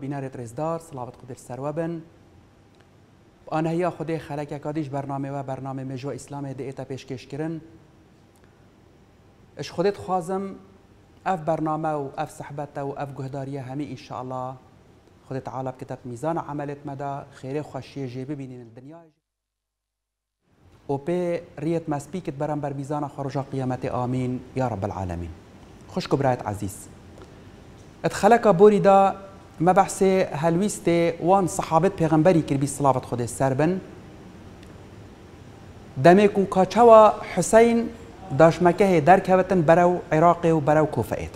بینار ترزدار سلاوت قدر سروبن آن هیا خود خلک کادیش برنامه و برنامه مجو اسلام دیتا پیشکش کردن اش خودت خوازم اف برنامه و اف صحبت و اف گهداری همی الله خودت عالب کتاب میزان عملت مدا خیر خوشی جیب بینین دنیا و پی ریت مسپیکت برم بر میزان خروج قیامت آمین یا رب العالمین خوش کبرایت عزیز اتخلق بوری دا ما بحثی هلویسته وان صحابت پیغمبری کربی صلابت خود سربن دەمێک و کاچەوە حسین داشمەکەهێ دەرکەوتن بەرە و عێراقی و بەرە و کۆفەئێت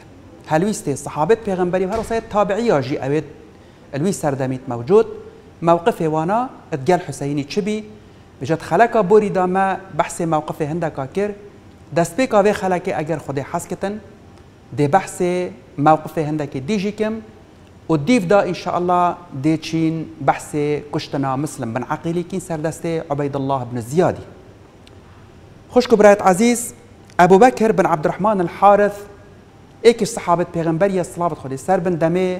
هەلویستی سەحابت پێغمبەری هەرسێت تابعیاژی ئەوێت ئەلوی سەردەمیت مەوجود مووقف ێوانە ئەدگەل حوسینی چبی بژێت خەلەکە بۆری دامە بەحسێ مووقفی هەندەکە کرد دەستپێکاوێ خەلەکە ئەگەر خودی حەسکتن دێ بەحسێ مووقفی هەندێکی دیژیکم والضيف دا ان شاء الله ديتشين بحثي كشتنا مسلم بن عقيلي كين سردستي عبيد الله بن الزيادي خوش كبرات عزيز ابو بكر بن عبد الرحمن الحارث ايك صحابة پیغمبرية صلاة خدي سر بن دمي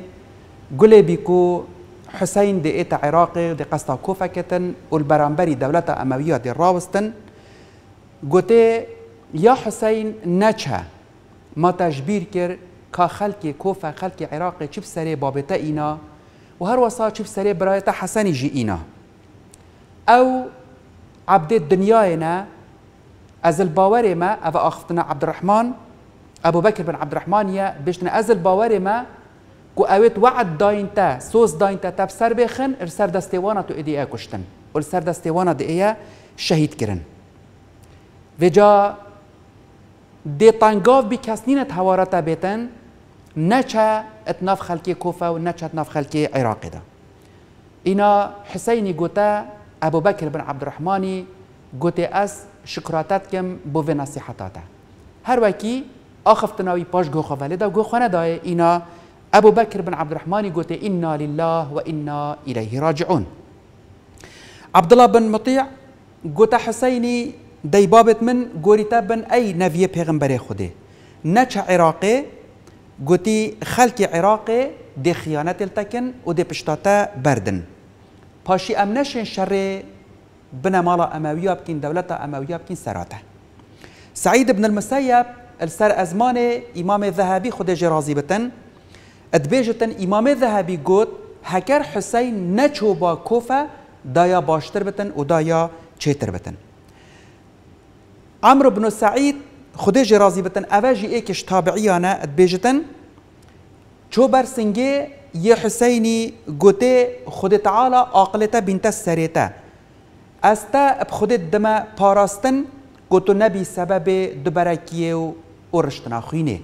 قولي بيكو حسين دي ايتا عراقي دي قصتا كوفا كتن والبرامبري دولتا اموية دي راوستن قوتي يا حسين نجها ما تجبير كر کا خلکی کوف خلکی عراق چیف سری بابتا اینا و هر وسا سری برای تا حسنی جی اینا او عبد دنیای نه از الباور ما او آخفتنا عبد الرحمن ابو بكر بن عبد الرحمن يا بيشتنا ازل باوري ما كو اويت وعد داين داينتا سوس داينتا تاب سر بخن ارسر دستيوانا تو ايدي اكشتن ارسر دستيوانا دي ايا شهيد كرن وجا دي تانگاف بكسنينة هوارتا بيتن نچا اتناف خلکی کوفه و نچا اتناف خلکی عراق ده اینا حسینی گوتا ابو بکر بن عبد الرحمنی گوته از شکراتت کم بو و نصیحتاته هر وکی آخفتناوی پاش گو خوالی دا گو خانه دای اینا ابو بکر بن عبد الرحمنی گوته انا لله و انا الیه راجعون عبدالله بن مطیع گوتا حسینی دی بابت من گوریتا بن ای نوی پیغمبر خوده نچا عراقی گوتی خلكي عراقي دي خیانت التكن ودي بشتاتا بردن باشي ام شر بنا مالا امویا بكين دولة امویا بكين سراتا سعيد بن المسيب السر أزمان إمام الذهبي خد جرازي بتن أدبيجتن إمام الذهبي قوت هكر حسين نچو با كوفا دايا باشتر بتن ودايا چيتر بتن عمرو بن سعيد خودی جی رازی بتن اواجی ای کش تابعیانه ات بیجتن چو بر برسنگی یه حسینی گوته خود تعالی آقلتا بنت سریتا استا اب خود دما پاراستن گوتو نبی سبب دبرکیه و ارشتنا خوینه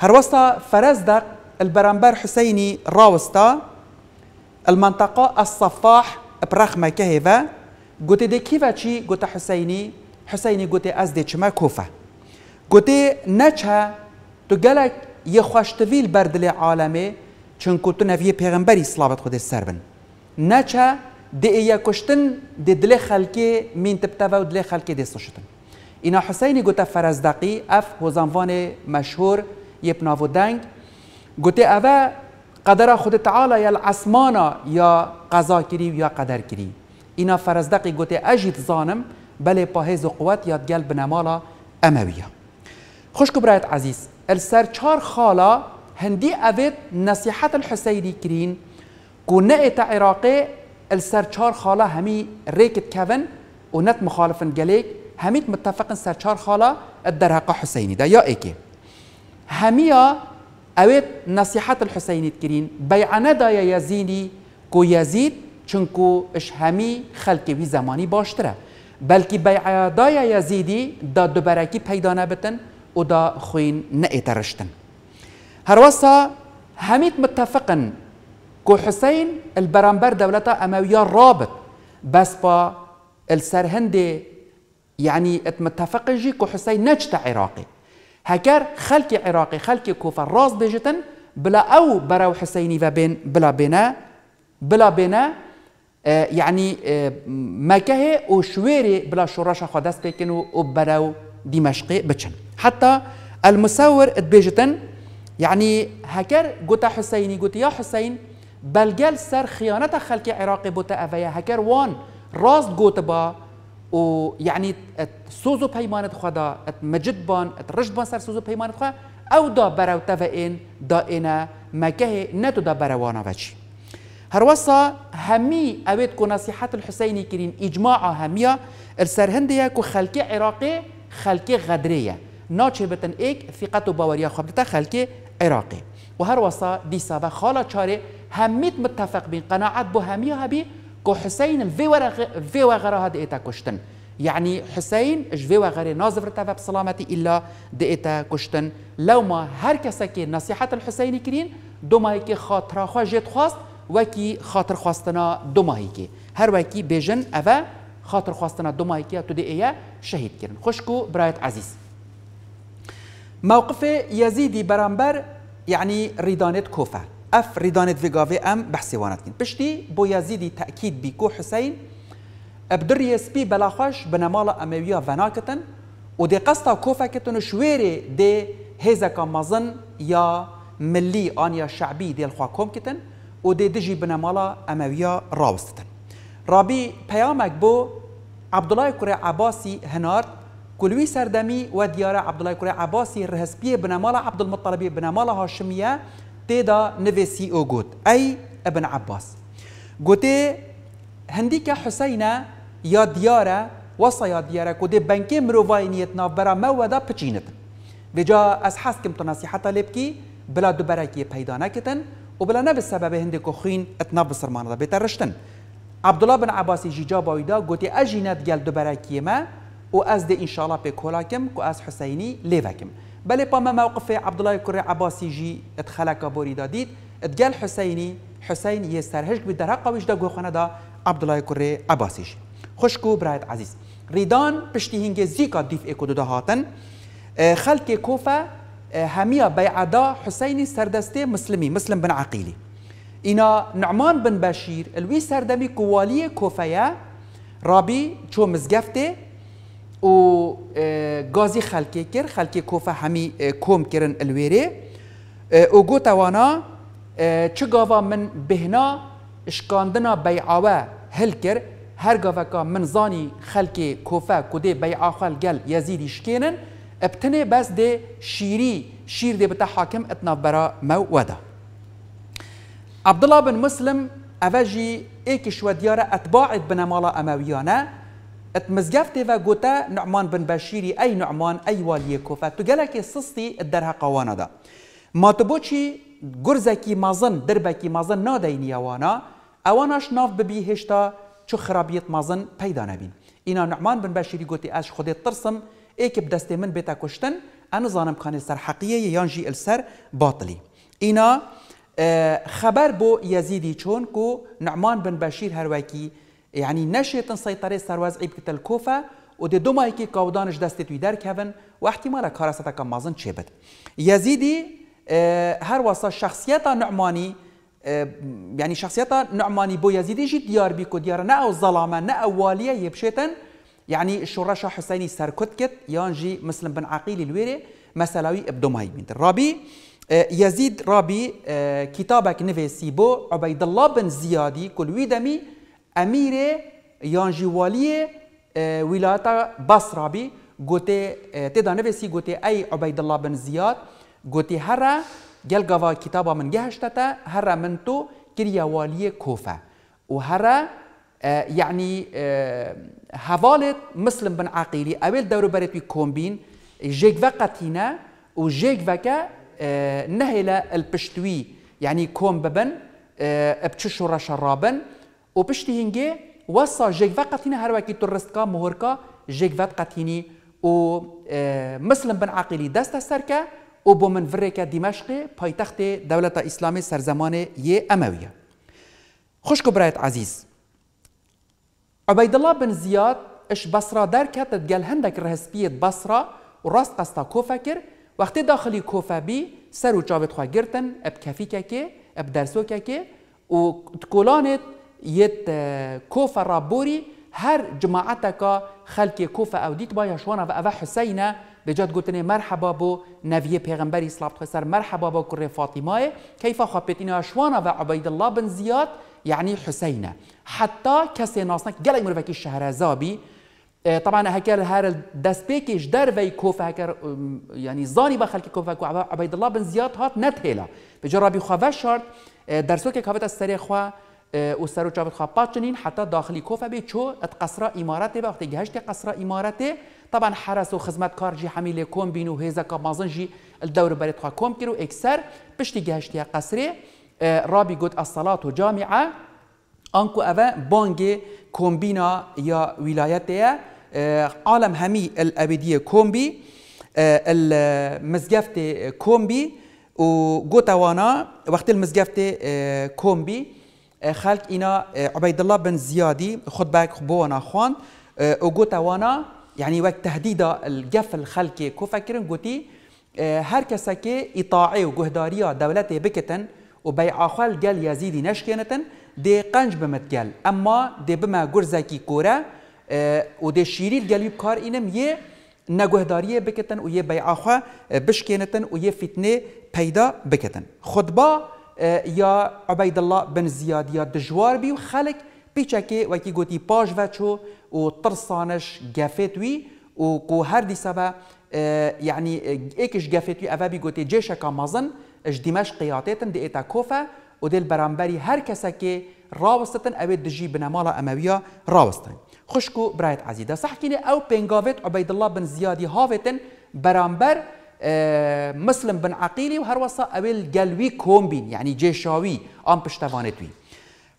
هر وستا فرزدق دق البرامبر حسيني راوستا المنطقة الصفاح برخمة كهيفا قلت دي كيفا تشي قلت حسيني حسيني قلت أزدي كما كوفا گوتی نچه تو گلک یه خوشتویل بر دل عالمه چون که تو نویه پیغمبری صلابت خود سر بن نچه دی ایا کشتن دی دل خلکی مین و دل خلکی دستو شدن اینا حسینی گوته فرزدقی اف هزانوان مشهور یه پناو دنگ گوته اوه قدر خود تعالی یا اسمانا یا قضا کری یا قدر کری اینا فرزدقی گوته اجید زانم بله پاهز و قوت یادگل بنمالا امویه خوشک برایت عزیز السر چار خالا هندی اوید نصیحت الحسینی کرین کو نئت عراقی السر چار خالا همی ریکت کون و نت مخالفن گلیک همیت متفقن سر چار خالا در حق حسینی دا یا ایکی همیا اوید نصیحت الحسینی کرین بیعنه دا یزینی کو یزید چونکو اش همی خلقی وی زمانی باشتره بلکی بیعه دا یزیدی دا دوبرکی پیدا نبتن اودا خوين نئي ترشتن هروسا هميت متفقن كو حسين البرامبر دولتا امويا رابط بس با السرهندي يعني اتمتفق جي كو حسين نجت عراقي هكار خلكي عراقي خلكي كوفر راس بجتن بلا او براو حسيني فبين بلا بنا بلا بنا آه يعني آه مكه وشويري بلا شراشة خدس بكن وبراو دمشقي بچن حتى المصور اتبيجتن يعني هكر قوتا حسيني قوتا يا حسين بل جال سر خيانة خلق عراقي بوتا أفيا هكر وان راس قوتا با و يعني سوزو پیمانت خدا ات مجد بان ات بان سر سوزو پیمانت خدا او دا براو تفاين دا اينا مكه نتو دا براوانا وچی هر همي اويت كو نصيحات الحسيني كرين اجماعا هميا السر هنديا كو خلقي عراقي خلقي غدرية ناچه بتن ایک ثقت و باوریا خواب تا خلک عراقی و هر وصا دیسا و خالا چاره همیت متفق بین قناعت بو همی ها بی که حسین في وغرا هاد ایتا کشتن یعنی يعني حسين جوي وغيري نازف رتا و بسلامتی إلا دئتا کشتن لو ما هر کسا که نصیحت نصيحة کرین دو ماهی که خاطر خواه جيت خواست وكي خاطر خواستنا دو ماهی که هر وکی بیجن اوه خاطر خواستنا دو ماهی دوما هيكي تدئيا شهید کرن خوشکو برایت عزیز موقف يزيدي برامبر يعني ريدانت كوفا اف ريدانت فيغافي ام بحثي وانتين بشتي بو يزيدي تأكيد بيكو حسين ابدر يسبي بلاخوش بنمالا امويا فناكتن ودي قصتا كوفا كتن شويري دي هزكا مزن يا ملي انيا شعبي دي الخواكم كتن ودي دجي بنمالا امويا راوستتن رابي بيامك بو عبد الله كوري عباسي هنارت كلوي سردمي وديارة عبد الله كوري عباسي بن مالا عبد المطلبي مالا هاشمية تيدا نفسي أوجود أي ابن عباس قوتي هنديك حسينة يا ديارة وصا يا ديارة كودي بنكي مروفاينيت نافبرا مودا بچينت بجا أسحاس كمتو تنصيحة لبكي بلا دوبراكي بيدانا وبلا نبس سبب هندي كوخين اتناب سرمانا بترشتن عبد الله بن عباسي جيجا بايدا قوتي أجينات جال دوبراكي ما و از واز دي ان شاء الله بيكولاكم واز حسيني بلی پا ما موقف عبد الله كري عباسي جي اتخلق بوري داديد اتقال حسيني حسين يسترهج بالدرها قويش دا قوخنا دا عبد الله كري عباسي جي خشكو برايت عزيز ريدان بشتي هنجي زيكا ديف ايكو دا هاتن اه، خلق كوفا اه، هميا بيعدا حسینی سردستي مسلمی مسلم بن عقیلی اینا نعمان بن بشیر الوی سردمی کوالی کوفیا رابی چو مزگفته و غازي خلكي كر خلكي كوفا همي كوم كرن الويري و قوتا وانا آه، چه من بهنا اشكاندنا بيعاوه هل كر هر قاوه من زاني خلكي كوفا كودي خال خلقل يزيدي شكينن ابتني بس دي شيري شير دي بتحاكم اتنا برا مو ودا عبد الله بن مسلم اواجي ايك شو ديارة اتباعت مالا امويانا تمزجاف تيفا قوتا نعمان بن بشيري أي نعمان أي واليكو فتقالك سستي الدرها قوانا دا ما تبوشي گرزکی مازن دربکی مازن نادین یوانا اواناش ناف ببی هشتا چو خرابیت مازن پیدا نبین اینا نعمان بن بشیری گوتی اش خودی ترسم ایک بدست من بیتا کشتن انا زانم کان سر حقیه یانجی السر باطلی اینا اه، خبر بو یزیدی چون کو نعمان بن بشير هر يعني نشیتن سیطره سرواز عیب کتل کوفه ودي ده دومایی که کودانش دست توی درک هون و احتمال مازن چه بد اه، هر وصا شخصیت نعماني يعني اه، شخصيات نعماني بو يزيدي جي ديار بيكو ديار نا او ظلامة نا او والية يبشيتن يعني الشراشة حسيني سركتكت يانجي مسلم بن عقيل الويري مسلاوي ابدوماي بنت رابي يزيد اه، رابي كتابك نفسي بو عبيد الله بن زيادي كل ويدمي امیر یانجی والی اه، ولایت بصره بی گوته اه، تدا نویسی گوته ای عبید الله بن زیاد گوته هر گل گوا کتاب من گهشتا تا هر من تو کریا والی کوفه و هر اه، یعنی هفالت مسلم بن عقیلی اول دورو بريت كومبين و جیگ وجيك نهله نهلا یعنی يعني ببن ابتشو رشرابن و پشتی هنگه آه، وصا جگوه قطینه هر وکی مهر که جگوه قطینی و مسلم بن عقیلی دست سر که و با من که دمشق پایتخت دولت اسلامی سرزمان یه امویه خوشکو برایت عزیز عبیدالله بن زیاد اش بصره در که تدگل هندک رهسپیت بصره و راست قصتا کوفه کر وقتی داخلی کوفه بی سر و چابت خواه گرتن اب کفی که اب درسو که و کلانت يت كوفا رابوري هر جماعتك خلقي كوفا او ديت بايا شوانا و حسينه بجات قلتني مرحبا بو نبي پیغمبري صلى الله عليه وسلم مرحبا بو كره فاطمه كيف خبتنا شوانا و عبيد الله بن زياد يعني حسينه حتى كسي ناسنا قال مروكي الشهرزابي اه، طبعا هكر هار بيكيش در وی كوفا هكر يعني زاني بخلك كوفا کو عبید الله بن زياد هات نتهلا بجرابي بخوا شرط اه، درسوكي كوفا کافت خوا و سر و چابت خواه چنین حتی داخلی کوفه به چو ات قصر امارت به وقتی گهشت قصر امارت طبعا حرس و کار جی حمیل کم بین و هیزا که مازن جی دور برید خواه کم کرو اکسر پشتی گهشت قصر اه، رابی گود الصلاة و جامعه انكو أفا بونجي كومبينا یا ولایت اه، عالم همی همي الأبدية كومبي اه، المزقفتي كومبي وقوتاوانا وقت المزقفتي كومبي آه، خلق اینا آه، عبید الله بن زیادی خود باک بوانا خوان او گوتا وانا یعنی وقت تهدید الگف الخلقي کو فکرن گوتی هر کسا که اطاعه و گهداری دولت بکتن و بای خال گل یزیدی نشکنتن دی قنج بمت گل اما دی بما گرزکی کوره آه، و دی شیریل گلی کار اینم یه نگهداری بکتن و یه بای خوا بشکنتن و یه فتنه پیدا بکتن خطبه آه، یا عبید الله بن زیاد یا دجوار بی و خلک پیچکه وکی گوتی پاش و چو و ترسانش گفت وی و کو هر دیسا آه، و یعنی ایکش گفت وی اوه بی گوتی جیشه کامازن اش دیمش قیاتتن دی ایتا کوفه و دل برانبری هر کسا که راوستن اوه دجی بنمالا امویا راوستن خشکو برایت عزیزه صح کنه او پنگاوت عبید الله بن زیادی هاوتن برانبر آه، مسلم بن عقيلي و هر وسا اول يعني جيشاوي بین یعنی آن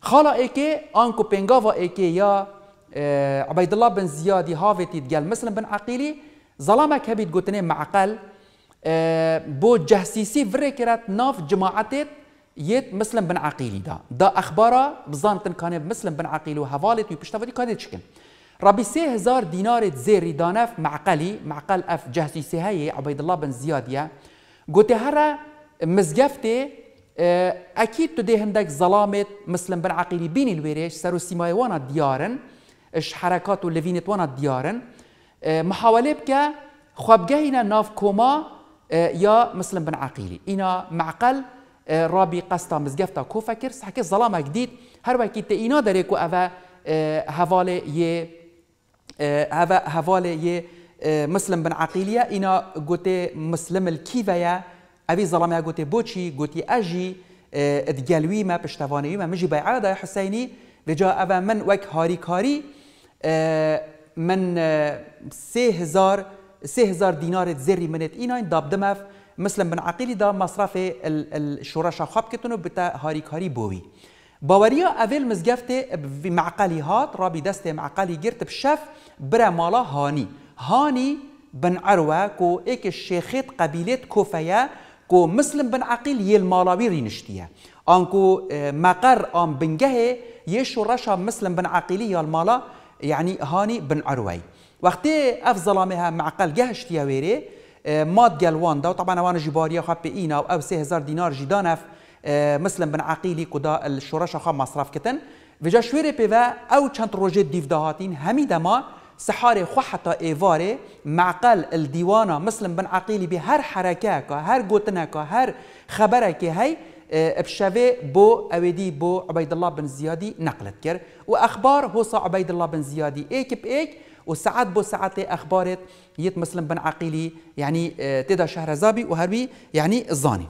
خالا إيكي آن بنغافا إيكي يا آه، عبيد الله بن زیادی هاوتید گل مسلم بن عقيلي ظلامک هبید گوتنه معقل آه، بو جهسيسي فريكرات ناف جماعتت يت مسلم بن عقيلي دا دا أخبارا بزانتن كان مسلم بن عقيلي وهفالت ويبشتفدي كانت شكل ربي سه هزار دينار زيري دانف معقلي معقل اف جهسي سهي عبيد الله بن يا قلت هرا مزقفتي آه، اكيد تدي هندك ظلامت مسلم بن عقيلي بين الويريش سارو سيماي وانا ديارن اش حركات ولفينت وانا ديارن آه، محاولة بك ناف كوما آه، يا مسلم بن عقيلي إنا معقل رابي قصتا مزقفتا كوفاكر سحكي ظلامة جديد هر وكي تئينا داريكو أفا هفالي يه آه، هذا هفالي آه، مسلم بن عقيلية إنا قوتي مسلم الكيفايا أبي ظلمها قوتي بوشي قوتي أجي آه، ادجالوي ما بشتفاني ما مجي بيعا دا حسيني بجا أبا من وك هاري كاري من سه هزار سه هزار دينار زري منت إنا داب دمف مسلم بن عقيلي دا مصرف الشورشة خاب كتنو بتا هاري كاري بوي باوريا أفيل مزجفت بمعقلي هات رابي دست معقلي جرت بشف برا مالا هاني هاني بن عروة كو إيك الشيخيت قبيلة كوفيا كو مسلم بن عقيل يل مالاوي رينشتيا أنكو آه، مقر أم بنجه يشو رشا مسلم بن عقيل يل مالا يعني هاني بن عروة وقت افضل مها معقل جهشتيا ويري آه، ماد جلوان دا وطبعا وانا جباريا خب اينا او هزار دينار جدانف آه، مسلم بن عقيلي كدا الشورشا خا مصرف كتن في شويري بيوا او چند روجه ديف دهاتين همي دما سحاري خوحتا ايفاري معقل الديوانه مسلم بن عقيلي بهر حركاكا هر قوتناكا هر خبرك هي آه، بشافي بو اويدي بو عبيد الله بن زيادي نقلت كر واخبار هوصا عبيد الله بن زيادي ايك بايك وساعات بو ساعات اخبارت يت مسلم بن عقيلي يعني آه، تدا زابي وهربي يعني الزاني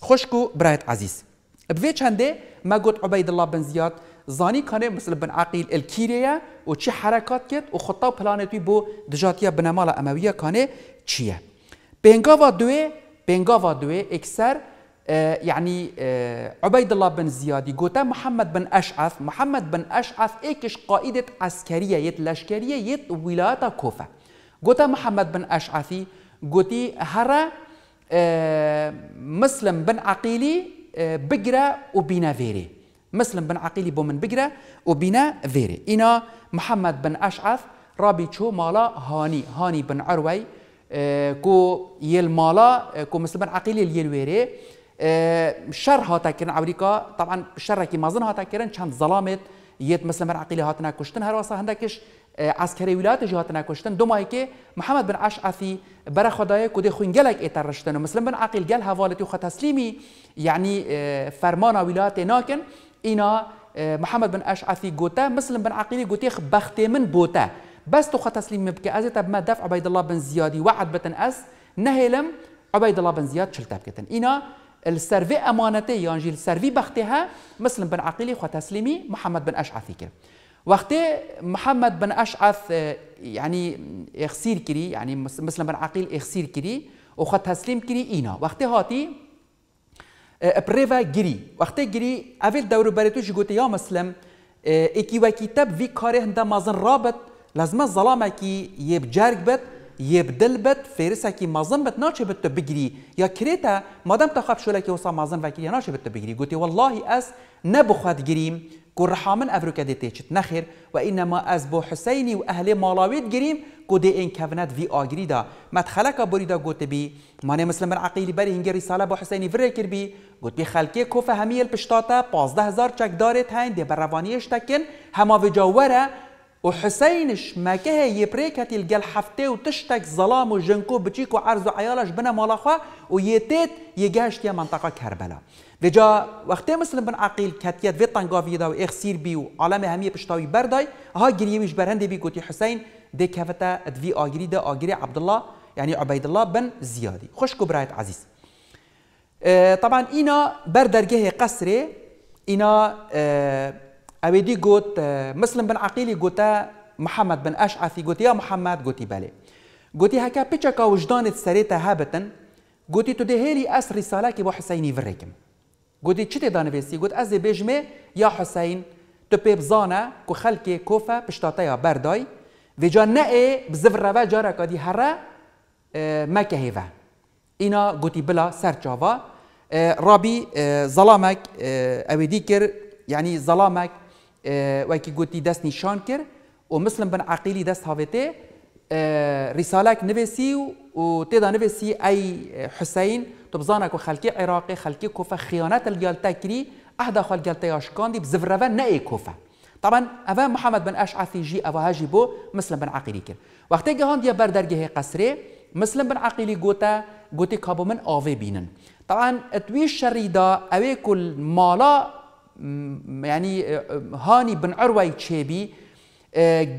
خشكو برايت عزيز بفيتش هندي ما قلت عبيد الله بن زياد زانی کنه مثل بن عقیل الکیریه و چی حرکات کرد و خطا پلانتوی بو دجاتیا بنمال امویه کنه چیه بینگا بنگاوا دوه و دوه اکثر يعني اه، اه، عبيد الله بن زيادي قوتا محمد بن أشعث محمد بن أشعث إيكش قائدة عسكرية يت لشكرية يت ولاية كوفة قوتا محمد بن أشعثي قوتي هرا اه، مسلم بن عقيلي بقرا وبينافيري مسلم بن عقيل بومن بقرة وبناء ذيري إنا محمد بن أشعث رابي تشو مالا هاني هاني بن عروي اه كو يل مالا اه كو مسلم بن عقيل ويري اه شر هاتا كرن عوريكا طبعا شر كي مازن هاتا كرن شان ظلامت يت مسلم بن عقيل هاتنا كشتن هر واسا هندكش اه، عسكري ولات جهاتنا كشتن دو مايكي محمد بن اشعثي برا كو دي خوينجلك اترشتن ومسلم بن عقيل قال هوالتي خو تسليمي يعني اه، فرمانا ولات ناكن اینا آه، محمد بن اشعثي قوتا مسلم بن عقيلي قوتي بختي من بوتا بس تخ تسليم بك ازيت ما دفع عبيد الله بن زيادي وعد بتن اس نهلم عبيد الله بن زياد شلتا بكتن اينا السرفي امانتي يعني السرفي بختها مسلم بن عقيلي خو تسليمي محمد بن اشعثي كر وقت محمد بن اشعث آه، يعني اخسير كري يعني مسلم بن عقيل اخسير كري وخو تسليم كري اينا وقت هاتي بريفا جري وقت جري اول دور بريتو جوتي يا مسلم اكي وكي تب في كاره هندا مازن رابط لازم ظلامه كي يبجرك بت يبدل بت فيرسا كي مازن بت ناش بت بجري يا كريتا مادام تخاف شو لك وصا مازن وكي ناش بت بجري قلت والله اس نبخد جريم کو من افرو کده نخیر و اینما از بو حسینی و اهل مالاویت گریم دی این کهونت وی اگری دا مدخلکا بریدا گوته بی مانه مسلم بن عقیلی بر هنگی رساله بو حسینی وره کر بی گوت بی خلکی کوف همیل پشتاتا پازده هزار چک داره تاین بر تکن هما وجاوره وحسين شماكه كه يبريكت الجل حفته وتشتك ظلام وجنكو بتشيك وعرض عيالش بنا ملاخا ويتيت يجاش تيا منطقة كربلاء دجا وقت مسلم بن عقيل كتيت في طنقافي دا وإخسير بيو عالم همية بشتاوي برداي ها جريمش برهندي بي قوتي حسين دي كفتا دفي آجري دا آجري عبد الله يعني عبيد الله بن زيادي خوش كبرايت عزيز آه، طبعا إنا بردرجه قصري إنا اه أودي قوت آه، مسلم بن عقيلي قوتا آه، محمد بن أشعثي قوت يا محمد قوتي بالي قوتي هكا بيتشكا وجدان تسريتا هابتا قوتي تدهيلي أس رسالة كي بو حسيني فريكم قوتي تشتي دان دانفيسي قوت أزي بيجمي يا حسين تبي بزانا كو خلكي كوفا بشتاتايا برداي في بزفر بزفرة جارا كدي هرا آه، ما كهيفا إنا قوتي بلا سر سرجافا رابي ظلامك أبي ديكر يعني ظلامك آه، وكي قلتي داس نشان كر ومسلم بن عقيلي داس هافيتي آه، رسالك نفسي وتدا نفسي اي حسين تبزانك وخلكي عراقي خلكي كوفا خيانات الجال تاكري احدى خال جال دي بزفرفا ناي كوفا طبعا افا محمد بن اشعثي جي افا هاجي بو مسلم بن عقيلي كر وقت جهانديا بردرجه قصري مسلم بن عقيلي قوتا قوتي كابو من اوفي بينن طبعا تويش شريدا اوي كل مالا ینی هانی بن عروی چیبی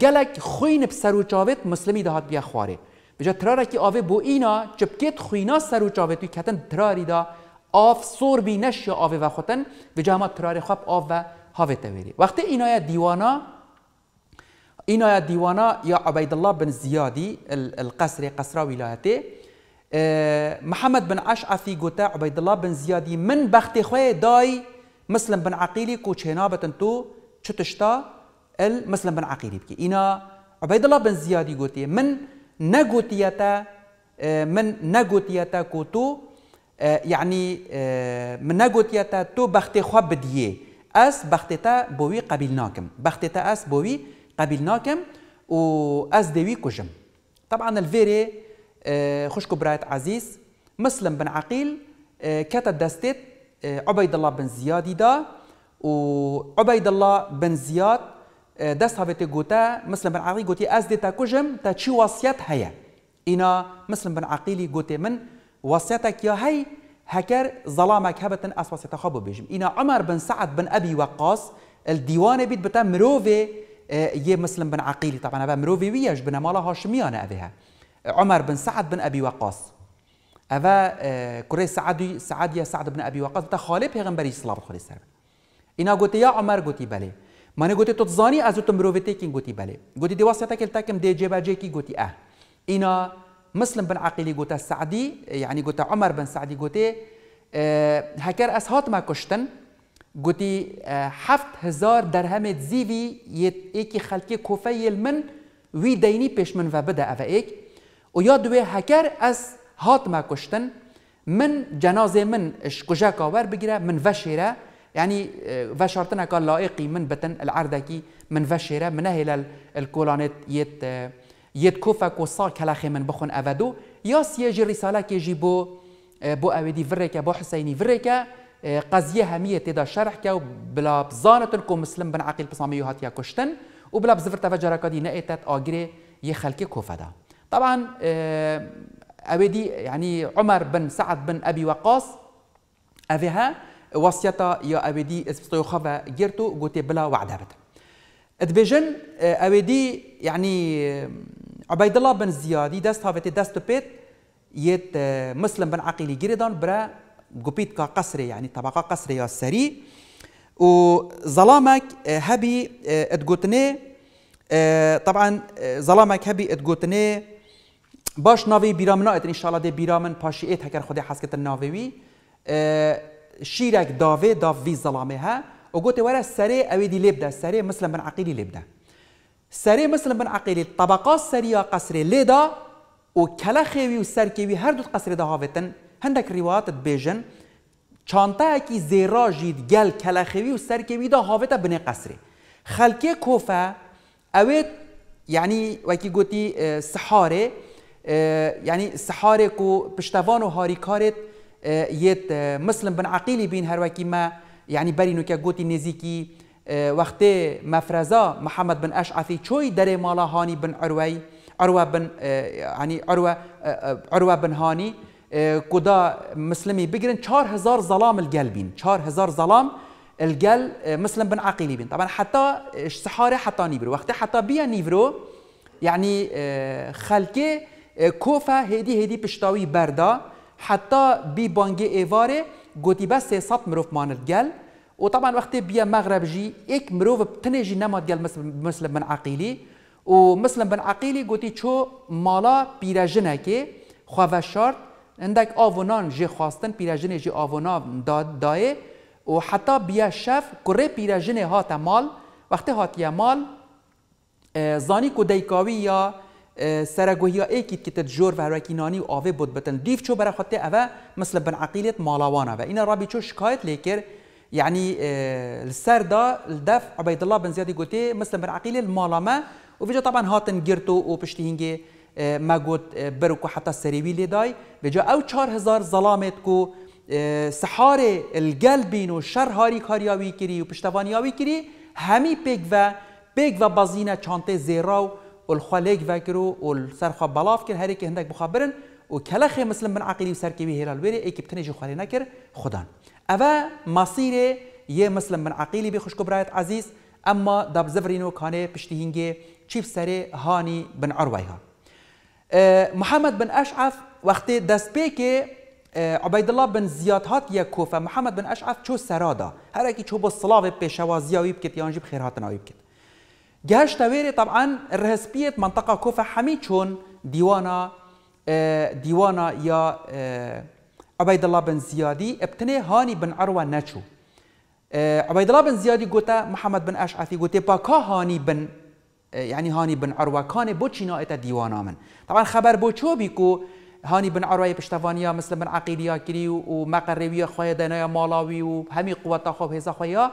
گلک خوین بسر و چاوت مسلمی دهات بیا خواره بجا ترارا که آوه بو اینا چپکت خوینا سر و چاوتوی کتن تراری دا آف سور بی نشی آوه و خوتن بجا ما ترار خواب آف و هاوه توری وقتی اینا دیوانا اینا دیوانا یا عبیدالله بن زیادی القصر قصر ولایته محمد بن اشعفی گوتا عبیدالله بن زیادی من بخت خواه دای مسلم بن عقيلي كوتش بتنتو تشتشتا ال مثلا بن عقيلي بكي إنا عبيد الله بن زياد يقول من نغوتياتا آه، من نغوتياتا كوتو آه، يعني آه، من نغوتياتا تو بختي خو بديه أس بختتا بوي قبلناكم بختتا أس بوي قبلناكم و أس دوي كوجم طبعا الفيري خشكو برايت عزيز مسلم بن عقيل كتب داستيت آه، عبيد الله بن زياد دا و عبيد الله بن زياد ده آه، هفت گوتا مسلم بن عقيل قوتي از دي تاكوجم تا تشي وصیت هيا إنا مثل بن عقيل قوتي من وصيتك يا هاي هكر ظلامك هبتن اس وصیت خابو بيجم إنا عمر بن سعد بن ابي وقاص الديوان بيت بتا مروفي آه، يه مسلم بن عقيلي طبعا مروفي وياش بن مالا هاشميانه ابيها عمر بن سعد بن ابي وقاص اوه آه، کره سعدی سعدی سعد بن ابي وقاص تخالب هي غنبري اسلام خود سر إنا قلت يا عمر گوتی بله من گوتی تو زانی از تو مروتی کی گوتی بله گوتی دیواسه تکل تکم دی جباجه کی قلت اه إنا مسلم بن عقيلي قلت سعدی يعني قلت عمر بن سعدي قلت أه هكر أسهات ما كشتن قلت أه حفت هزار درهم زيفي يت إيكي خلکی کوفه من وي ديني بيش من فبدأ أفا إيك ایک و یا دوی هات ما کشتن من جنازه من اش کجا کاور بگیره من وشیره يعني اه، وشارتنا كان لائقي من بتن العردكي من وشيرة من هلال الكولانات يت اه، يت كوفا كوصا كلاخي من بخون أفادو ياس يجي رسالة كيجي بو اه، بو أودي فريكا بو حسيني فريكا قضية همية تدا شرح كاو بلا بزانة الكو مسلم بن عقيل بصامي هات يا كشتن وبلا بزفر تفجر كادي نأتت آجري يخلكي كوفا دا طبعا أبدي يعني عمر بن سعد بن أبي وقاص أفيها وصيتا يا أبدي اسبستو خفا جيرتو قوتي بلا وعدها وعدابت دبيجن أبدي آه، يعني آه، عبيد الله بن زيادي دست هافتي دست بيت يت آه، مسلم بن عقيلي جيردان برا قبيت كا قصري يعني طبقة قصري يا السري و ظلامك هبي اتقوتني طبعا ظلامك هبي اتقوتني باش ناوی بیرامنا اتن انشالله ده بیرامن پاشی ایت هکر خود حسکت ناوی شیرک داوی داوی ظلامه ها او گوت ورا سری اوی دی لبدا سری مسلم بن عقیلی لبدا سری مسلم بن عقیلی طبقات سریا قصر لدا او کلا خوی و سر کوی هر دو قصر ده هاوتن هندک روایت بیژن چانتا کی زیرا جید گل کلا خوی و سر کوی ده هاوت بن قصر خلکی کوفه اوی یعنی وکی گوتی سحاره آه، يعني سحاره وبشتافان وهاري كارت هاری آه، مسلم بن عقيلي بين هرواكي ما يعني باري نوكا قوتي نزيكي آه، وقت مفرزا محمد بن أشعثي شوي داري مالا هاني بن عروي عروه بن يعني عروه عروه بن هاني كودا مسلمي بجرن 4000 ظلام القلبين 4000 ظلام القل مسلم بن عقيلي بن طبعا حتى السحاره حتى نيفرو وقت حتى بيا نيفرو يعني خلكي کوفه هدی هدی پشتاوی بردا حتی بی بانگی ایواره گوتی بس 300 مروف ماند گل و طبعا وقتی بیا مغرب جی یک مروف جی نماد گل مثل من عقیلی و مثل بن عقیلی گوتی چو مالا پیرجنه که خواه اندک آوانان جی خواستن جنه جی آوانان داد دایه و حتی بیا شف کره جنه هات مال وقتی هاتی مال زانی کودیکاوی یا آه، سرگوهی ای کیت که تجور و هرکی نانی و آوه بود بتن دیف چو برا خطه اوه مثل بن عقیلیت مالاوانه و این رابی چو شکایت لیکر يعني السر آه، دا الدف عبيد الله بن زیادی قلتي مسلم بن مالامه و وفيجا طبعا هاتن پشتی وبشتينجي آه، ما گوت بركو حتى سریوی لیدای بجا او چار هزار ظلامت کو سحار شر والشر هاري و كري وبشتوانياوي كري همي پیگ و پیگ و بازینه چانته زیراو والخوا فاكرو والسرخوا بلاف كل هاريك هندك بخبرن وكلخي مسلم من عقلي عقيدي وسركبي هلال اي كبتني جو خوالي نكر خدان أبا مصيري يه مسلم من عقلي بخش كبرايت عزيز اما داب زفرينو كاني بشتيهنجي تشيف سري هاني بن عرويها أه محمد بن اشعف وقت دسبيكي أه عبيد الله بن زياد هات يا كوفة محمد بن اشعف شو سرادا هركي شو بالصلاة بيشوا زياوي بكت يانجي بخير هاتنا ويبكت جهش تويري طبعا الرهسبية منطقة كوفا حميتشون ديوانا آه، ديوانا يا آه، عبيد الله بن زيادي ابتني هاني بن عروة ناتشو آه، عبيد الله بن زيادي قوتا محمد بن أشعثي قوتا باكا هاني بن يعني هاني بن عروة كان بوشي نائتا ديوانا من طبعا خبر بوشو بيكو هاني بن عروة بشتفانيا مثل بن عقيليا كري ومقربيا خويا دنايا مالاوي وهمي قوة خوب هزا خويا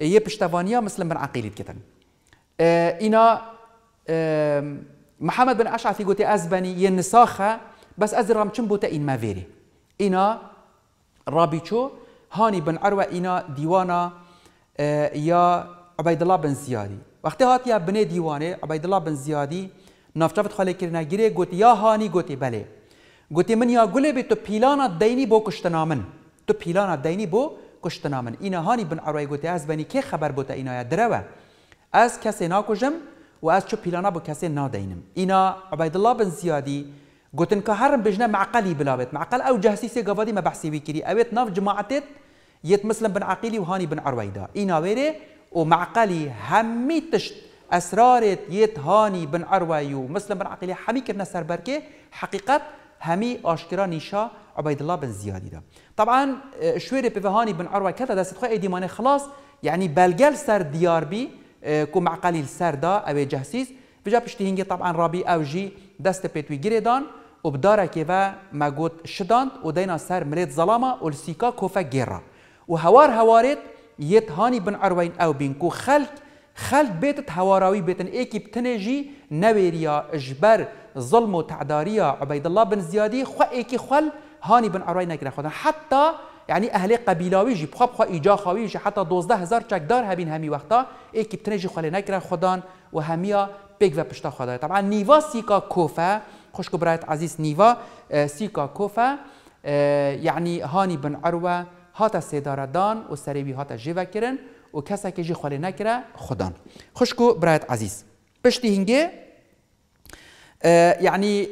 يبشتفانيا مثل بن عقيلي كتن اینا محمد بن اشعثی گوته از بنی یه نساخه بس از رام چم بوته این مویری اینا چو، هانی بن عروه اینا دیوانا یا عبایدالله بن زیادی وقتی یا بنی دیوانه عبایدالله بن زیادی نافچافت خاله کرنه گیره گوت یا هانی گوتی بله گوتی من یا گله به تو پیلانا دینی بو کشتنامن تو پیلانا دینی بو کشتنامن اینا هانی بن عروه گوتی از بنی که خبر بوده اینا یا دروه از کسی ناکوژم و از چو پیلانا با کسی نادینم اینا الله بن زیادی گوتن که هرم بجنه معقلی بلابت معقل او جهسیسی گوادی ما بحثی بکری اویت ناف جماعتت یت مسلم بن عقیلی و هانی بن عرویدا اینا ویره و معقلی همی تشت اسرارت یت هانی بن عروی و مسلم بن عقیلی همی سر برکه حقیقت همی آشکرا نیشا عبید الله بن زیادی دا طبعا اه، شویر پیوهانی بن عروی کتا دست خواه ایدیمانه خلاص یعنی بلگل سر دیار بی آه، كو معقلي السردا او جهسيس بجا بشتي هنجي طبعا رابي او جي دست بيتوي جريدان وبدارا كيفا ما قوت شداند ودينا سر مليت ظلاما والسيكا كوفا جيرا وهوار هواريت يتهاني بن عروين او بينكو خلق خلق بيت هواراوي بيت ايكي بتنجي نويريا اجبر ظلم وتعداريا عبيد الله بن زيادي خو ايكي خل هاني بن عروين نكرا حتى یعنی اهل قبیلاوی جی پخوا پخوا ایجا خواوی حتی دوزده هزار چکدار هبین همی وقتا ای که بتنه جی خاله نکرن و همیا بگ و پشتا خدای طبعا نیوا سیکا کوفه خوشکو برایت عزیز نیوا سیکا کوفه یعنی هانی بن عروه هات سیداردان و سریوی هاتا جیوه کرن و کسی که جی خاله نکره خودان خوشکو برایت عزیز پشتی هنگه یعنی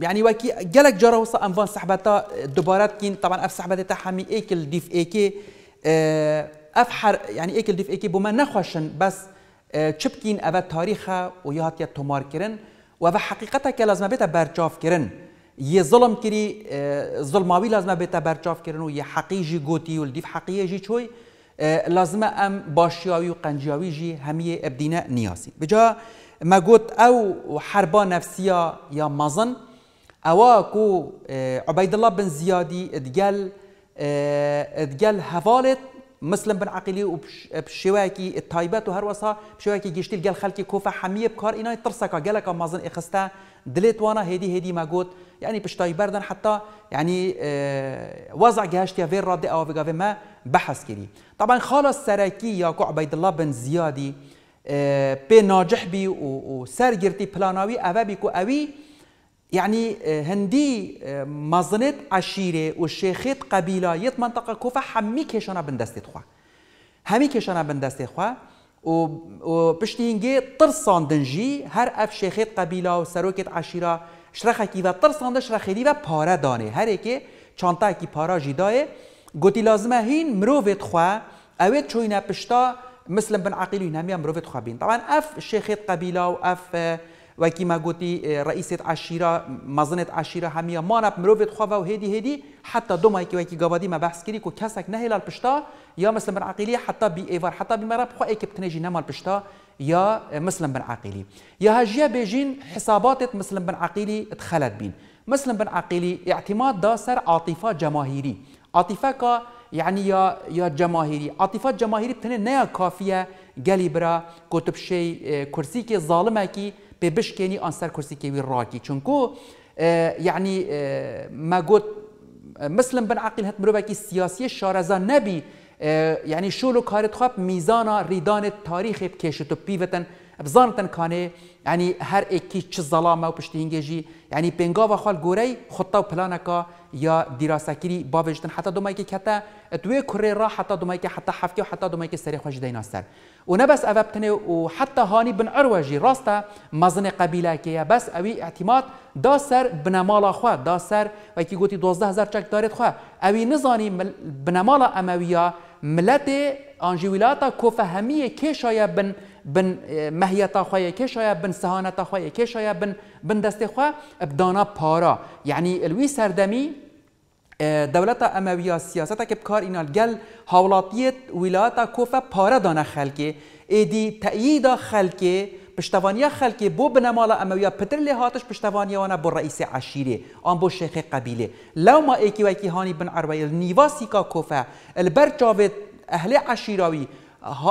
يعني وكي جالك جرى وصا انفان سحبتا دوبارات كين طبعا اف سحبتا تاع حمي ايكل ديف ايكي آه، اف حر يعني ايكل ديف ايكي بما نخوشن بس تشبكين آه، اف تاريخا وياتيا تومار كيرن وفا حقيقتها كي لازم بيتا برجاف كرن یه ظلم کری ظلماوي لازم بيتا برچاف کرن آه، و یه حقی جی گوتی و دیف ام باشياوي و جي همي ابدينا نياسي بجا ما قلت او حربا نفسيه يا مظن اواكو عبيد الله بن زيادي دقال دقال هفالت مسلم بن عقيلي وبشواكي التايبات وهروسا بشواكي جيشتي قال خالكي كوفا حميه بكار انا ترسكا قالك مازن اخستا دليت وانا هدي هدي ما قوت يعني باش بردن حتى يعني آه وضع جهشتي فين رادي او في ما بحث كري طبعا خالص سراكي ياكو عبيد الله بن زيادي بناجح بي ناجح بي وسرجرتي بلاناوي افا بيكو اوي یعنی یعنی, هندی مزنت عشيره و قبیله يت منطقه كوفة حمي كشنا بندستي خو حمي كشنا بندستي تخوا و هنجي ترساندن دنجي هر اف شیخیت قبیله و عشيرة عشیره كيفا و ترسانده شرخة و پاره دانه هر اكي چانتا کی پاره جيداي قوتي لازمه هين مروفة تخوا اويت چوينة پشتا مسلم بن عقيل هین همی مروفت بین بین طبعا اف شیخات قبیله و اف وكي ما قلتي اه، رئيسة عشيرة مظنة عشيرة همية نب بمروفت خوفا وهدي هدي حتى دوما كي وكي قبادي ما بحث كريك وكاسك نهي للبشتا يا مسلم بن عقيلي حتى بي ايفر حتى بمراب خو ايكب بتنجي نما البشتا يا مسلم بن عقيلي يا هاجيا بيجين حسابات مسلم بن عقيلي تخلت بين مسلم بن عقيلي اعتماد داسر عاطفة جماهيري عاطفة كا يعني يا يا جماهيري عاطفة جماهيري بتنه نيا كافية قالي كتب شيء كرسي اه، كي ظالمة كي به آن سر که وی راگی چونکو یعنی مەگوت مسلم بن عقل هەت که سیاسی شارزا نبی یعنی شۆل و کارت خواب میزانە ریدان تاریخی بکشت و پیوتن بزانتن کانه یعنی هر چیز چه ظلامه و پشتینگێژی یعنی پنگا و خال گوری خطا و پلانکا یا دیراسکری باوجدن حتی دومای که کتا توی کره را حتی دومای که حتی حفتی و حتی دومای که سری خوش دینا سر و نه بس اوبتنه و حتی هانی بن عروجی راستا مزن قبیله که بس اوی اعتماد دا سر بنمالا خوا دا سر و کی گوتی 12000 چک دارید خوا اوی نزانی مل بنمالا امویا ملت آنجی ولاتا کو فهمیه که شاید بن بن مهیتا خواه کشایا بن سهانتا خواه کشایا بن بن دست خواه بدانا پارا یعنی الوی سردمی اه، دولت امویه سیاست که بکار اینا گل حولاتیت ولایت کوفه پاره دانه خلکه ایدی تأیید خلکه پشتوانی خلکی بو بنمال امویا پتر لی هاتش پشتوانی وانا بو رئیس عشیره آن بو شیخ قبیله لو ما ایکی و ایکی هانی بن عروی النیوا سیکا کوفه البر جاوید اهل عشیراوی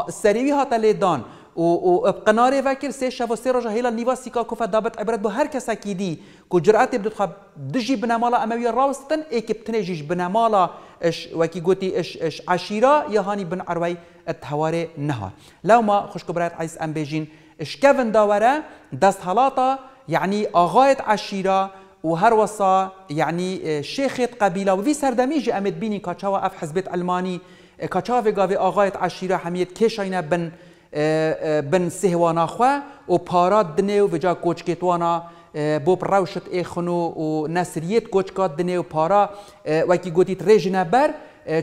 سریوی هاتا لیدان و و قناری وبقناري سه شب و سه روز هیلا نيفا سيكا كوفا دابت عبارت به هر كسا كي دي كو جرأت بدو تخاب دجي بنامالا اموية راوستن ايكب تنجيش بنامالا اش وكي قوتي اش اش عشیرا یهانی بن عروی التهواري نهار لو ما خشكو برات عايز ام بیجین اش كافن داوره دست حالاتا یعنی آغایت هلاطا يعني اغاية عشيرة وهروسا يعني اه، شيخة قبيلة وفي سردميجي امد بيني كاتشاوا اف حزبة المانی كاتشاوا اه، في قاوي اغاية عشيرة حمية كيشاينا بن اه، اه، بن سهوانا خو او پارا دنه او وجا کوچکتوانا اه، بۆ ڕاوشت ئێخن و ناسریەت کۆچکات دنه او پارا وکی گوتیت ڕێژنە بر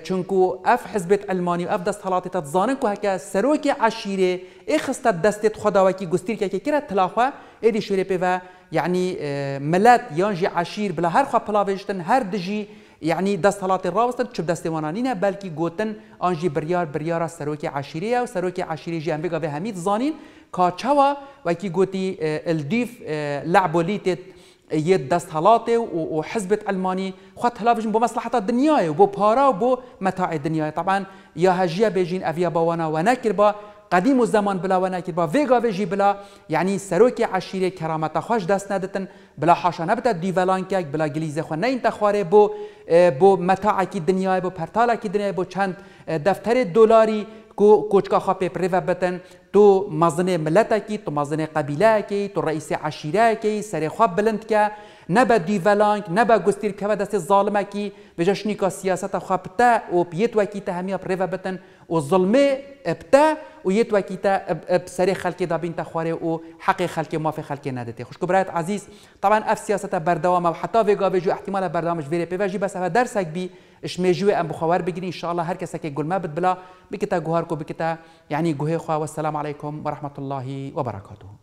چونکو اف ئەف حزبێت ئەلمانی و ئەف دەست هەڵاتی تەزانن و هەکە سەرۆکی عشیرێ ئێ خستە دەستێت خداوەکی گوستیرکێکی کرا تلاخوا ئێدی شوێرە پێوە یعنی ملت یانجی عشیر بلا هر خواه پلاوشتن هر دجی یعنی دەست هەڵاتی ڕاوستن چ دەستێوانانینە بلکی گوتن آنجی بریار بریار سەرۆکی عشیریە و سەرۆکی عشیریژی ئەمریکا بە هەمید زانین و وەکی گوتی الدیف لعبۆلیتێت یه دست حالات و, و حزب علمانی خود خب حلافشون با مصلحت دنیای و با پارا و با متاع دنیای طبعا یا هجیه بیجین اویا باوانا و نکر با قدیم و زمان بلا و نکرد با ویگاوی جی بلا یعنی سروک عشیره کرامت خوش دست ندتن بلا حاشا نبتا دیولان که بلا گلیز خو نه انت خواره بو بو متاع کی دنیا بو پرتال کی دنیا بو چند دفتر دلاری کو کوچکا خو پیپر و بتن تو مزن ملت کی تو مزن قبیله کی تو رئیس عشیره کی سر خو بلند که نبا دیولانک نبا گستیر که دست ظالمه کی بجشنی که سیاست خوابته و پیت وکی تهمیه پریوه بتن والظلمه ابتا ويتوا كيتا بسري خلقي دابين تخواري وحقي خلقي ما في خلقي نادتي خوش كبرات عزيز طبعا اف سياسه بردوامه وحتى في جو احتمال برنامج فيري بي فاجي بس درسك بي اش ميجوي ام بخوار بجري ان شاء الله هر كسك يقول ما بتبلا بكتا جوهركو بكتا يعني جوهي خوا والسلام عليكم ورحمه الله وبركاته